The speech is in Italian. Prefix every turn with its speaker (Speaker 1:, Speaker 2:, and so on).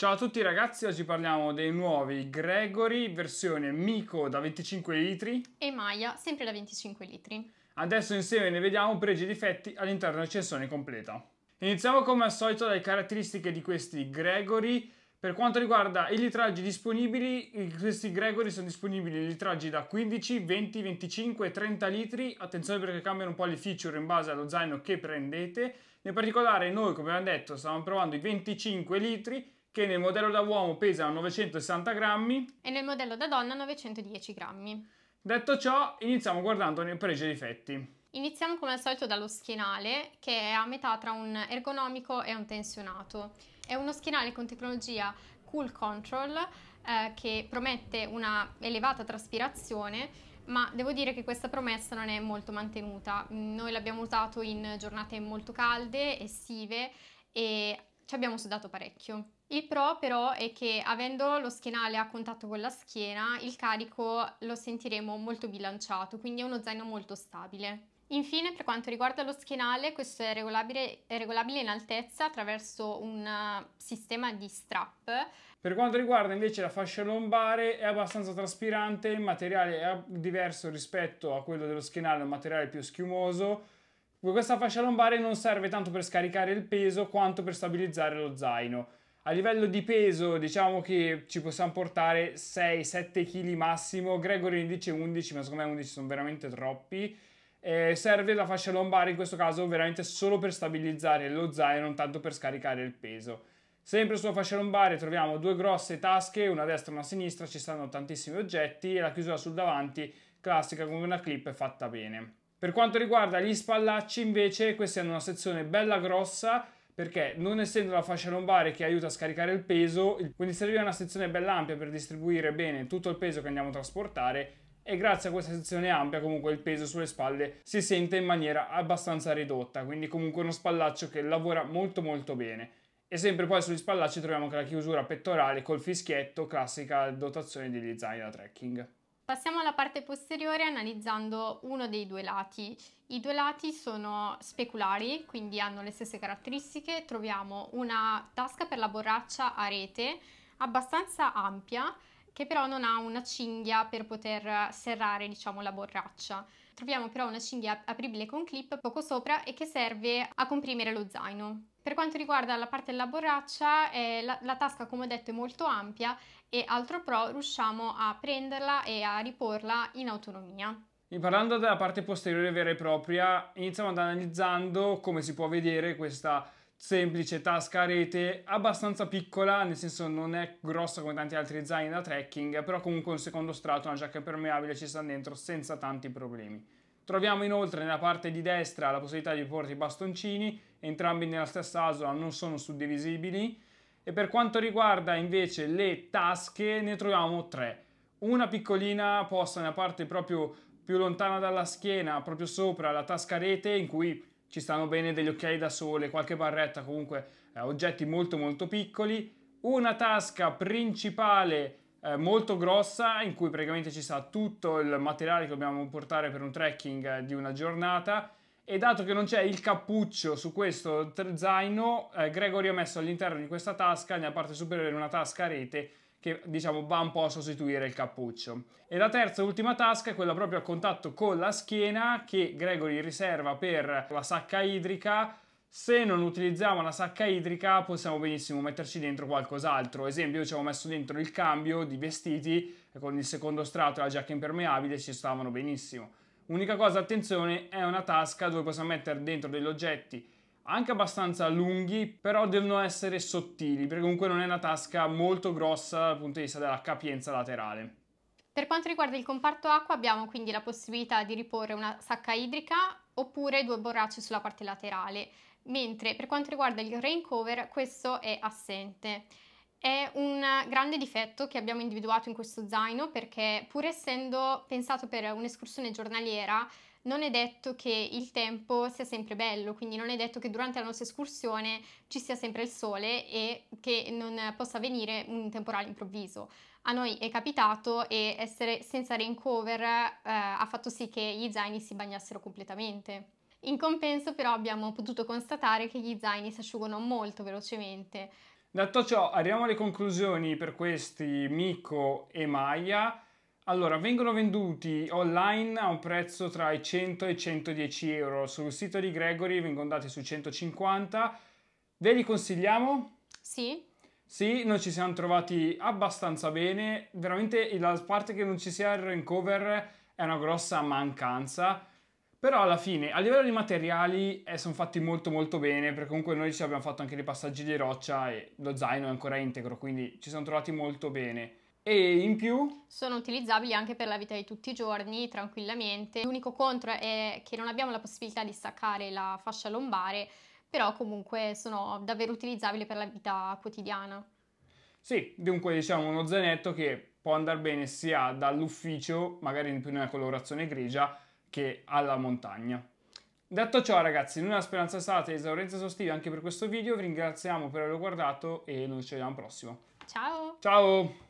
Speaker 1: Ciao a tutti ragazzi, oggi parliamo dei nuovi Gregory versione Mico da 25 litri
Speaker 2: e Maya sempre da 25 litri.
Speaker 1: Adesso insieme ne vediamo pregi e difetti all'interno della censione completa. Iniziamo come al solito dalle caratteristiche di questi Gregory. Per quanto riguarda i litraggi disponibili, questi Gregory sono disponibili litraggi da 15, 20, 25 30 litri. Attenzione perché cambiano un po' le feature in base allo zaino che prendete. In particolare noi, come abbiamo detto, stavamo provando i 25 litri che nel modello da uomo pesa 960 grammi
Speaker 2: e nel modello da donna 910 grammi.
Speaker 1: Detto ciò, iniziamo guardando nei pregi e difetti.
Speaker 2: Iniziamo come al solito dallo schienale, che è a metà tra un ergonomico e un tensionato. È uno schienale con tecnologia Cool Control eh, che promette una elevata traspirazione ma devo dire che questa promessa non è molto mantenuta. Noi l'abbiamo usato in giornate molto calde, estive e ci abbiamo sudato parecchio. Il pro però è che avendo lo schienale a contatto con la schiena, il carico lo sentiremo molto bilanciato, quindi è uno zaino molto stabile. Infine, per quanto riguarda lo schienale, questo è regolabile, è regolabile, in altezza attraverso un uh, sistema di
Speaker 1: strap. Per quanto riguarda invece la fascia lombare, è abbastanza traspirante, il materiale è diverso rispetto a quello dello schienale, un materiale più schiumoso. Questa fascia lombare non serve tanto per scaricare il peso quanto per stabilizzare lo zaino. A livello di peso diciamo che ci possiamo portare 6-7 kg massimo, Gregory dice 11 ma secondo me 11 sono veramente troppi. Eh, serve la fascia lombare in questo caso veramente solo per stabilizzare lo zaino, non tanto per scaricare il peso. Sempre sulla fascia lombare troviamo due grosse tasche, una a destra e una a sinistra, ci stanno tantissimi oggetti e la chiusura sul davanti, classica come una clip fatta bene. Per quanto riguarda gli spallacci invece, questi hanno una sezione bella grossa perché non essendo la fascia lombare che aiuta a scaricare il peso, quindi serviva una sezione bella ampia per distribuire bene tutto il peso che andiamo a trasportare e grazie a questa sezione ampia comunque il peso sulle spalle si sente in maniera abbastanza ridotta, quindi comunque uno spallaccio che lavora molto molto bene. E sempre poi sugli spallacci troviamo anche la chiusura pettorale col fischietto classica dotazione di zaino trekking.
Speaker 2: Passiamo alla parte posteriore analizzando uno dei due lati. I due lati sono speculari, quindi hanno le stesse caratteristiche. Troviamo una tasca per la borraccia a rete abbastanza ampia che però non ha una cinghia per poter serrare diciamo, la borraccia. Troviamo però una cinghia apribile con clip poco sopra e che serve a comprimere lo zaino. Per quanto riguarda la parte della borraccia, eh, la, la, tasca come ho detto è molto ampia e altro pro riusciamo a prenderla e a riporla in autonomia.
Speaker 1: E parlando della parte posteriore vera e propria, iniziamo ad analizzando come si può vedere questa semplice tasca a rete, abbastanza piccola, nel senso non è grossa come tanti altri zaini da trekking, però comunque un secondo strato, una giacca impermeabile ci sta dentro senza tanti problemi. Troviamo inoltre nella parte di destra la possibilità di porre i bastoncini, entrambi nella stessa asola non sono suddivisibili e per quanto riguarda invece le tasche ne troviamo tre. Una piccolina posta nella parte proprio più lontana dalla schiena, proprio sopra la tasca rete in cui ci stanno bene degli occhiali da sole, qualche barretta, comunque eh, oggetti molto molto piccoli, una tasca principale eh, molto grossa in cui praticamente ci sta tutto il materiale che dobbiamo portare per un trekking eh, di una giornata e dato che non c'è il cappuccio su questo zaino, eh, Gregory ha messo all'interno di questa tasca, nella parte superiore, una tasca a rete che diciamo va un po' a sostituire il cappuccio. E la terza e ultima tasca è quella proprio a contatto con la schiena che Gregory riserva per la sacca idrica se non utilizziamo la sacca idrica possiamo benissimo metterci dentro qualcos'altro. Ad esempio, ci avevo messo dentro il cambio di vestiti con il secondo strato e la giacca impermeabile ci stavano benissimo. Unica cosa, attenzione, è una tasca dove possiamo mettere dentro degli oggetti anche abbastanza lunghi, però devono essere sottili, perché comunque non è una tasca molto grossa dal punto di vista della capienza laterale.
Speaker 2: Per quanto riguarda il comparto acqua abbiamo quindi la possibilità di riporre una sacca idrica oppure due borracce sulla parte laterale, mentre per quanto riguarda il rain cover questo è assente. È un grande difetto che abbiamo individuato in questo zaino perché pur essendo pensato per un'escursione giornaliera non è detto che il tempo sia sempre bello, quindi non è detto che durante la nostra escursione ci sia sempre il sole e che non possa avvenire un temporale improvviso. A noi è capitato e essere senza rain cover eh, ha fatto sì che gli zaini si bagnassero completamente. In compenso però abbiamo potuto constatare che gli zaini si asciugano molto velocemente.
Speaker 1: Detto ciò, arriviamo alle conclusioni per questi Miko e Maya allora, vengono venduti online a un prezzo tra i 100 e i 110 euro. Sul sito di Gregory vengono dati su 150. Ve li consigliamo? Sì. Sì, noi ci siamo trovati abbastanza bene. Veramente la parte che non ci sia il range è una grossa mancanza. Però alla fine, a livello di materiali, eh, sono fatti molto molto bene, perché comunque noi ci abbiamo fatto anche dei passaggi di roccia e lo zaino è ancora integro, quindi ci siamo trovati molto bene. E in più?
Speaker 2: Sono utilizzabili anche per la vita di tutti i giorni, tranquillamente. L'unico contro è che non abbiamo la possibilità di staccare la fascia lombare, però comunque sono davvero utilizzabili per la vita quotidiana.
Speaker 1: Sì, dunque diciamo uno zainetto che può andare bene sia dall'ufficio, magari in più nella colorazione grigia, che alla montagna. Detto ciò ragazzi, Luna Speranza Estate e Esaurenza Esostiva anche per questo video, vi ringraziamo per averlo guardato e noi ci vediamo al prossimo. Ciao! Ciao!